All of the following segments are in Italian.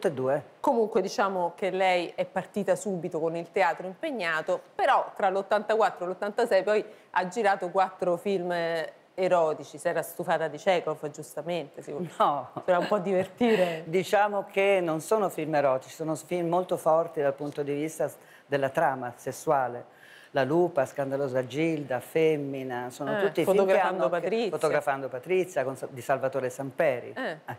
Tutte e due. Comunque diciamo che lei è partita subito con il teatro impegnato, però tra l'84 e l'86 poi ha girato quattro film erotici, si era stufata di Chekhov, giustamente, si no. era un po' divertire. diciamo che non sono film erotici, sono film molto forti dal punto di vista della trama sessuale. La Lupa, Scandalosa Gilda, Femmina, sono eh, tutti fotografando film che hanno, Patrizia. Fotografando Patrizia con, di Salvatore Samperi. Eh. Eh.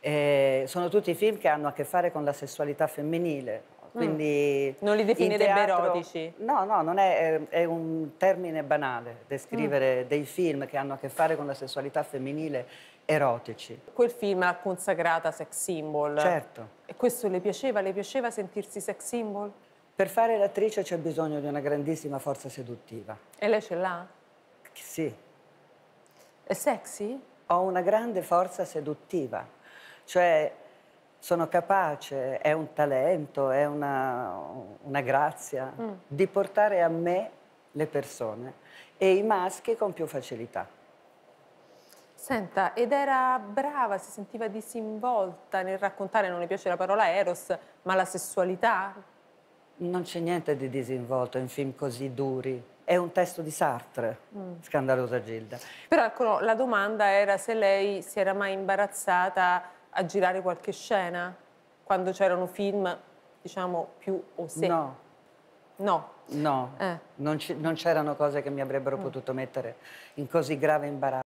Eh, sono tutti film che hanno a che fare con la sessualità femminile. Mm. Quindi mm. Non li definirebbe teatro, erotici? No, no, non è, è, un termine banale descrivere mm. dei film che hanno a che fare con la sessualità femminile erotici. Quel film l'ha consacrata sex symbol. Certo. E questo le piaceva? Le piaceva sentirsi sex symbol? Per fare l'attrice c'è bisogno di una grandissima forza seduttiva. E lei ce l'ha? Sì. È sexy? Ho una grande forza seduttiva cioè, sono capace, è un talento, è una, una grazia mm. di portare a me le persone e i maschi con più facilità. Senta, ed era brava, si sentiva disinvolta nel raccontare, non le piace la parola eros, ma la sessualità? Non c'è niente di disinvolto in film così duri. È un testo di Sartre, mm. scandalosa Gilda. Però ecco, no, la domanda era se lei si era mai imbarazzata a girare qualche scena quando c'erano film, diciamo, più o se? No. No? No, eh. non c'erano cose che mi avrebbero mm. potuto mettere in così grave imbarazzo.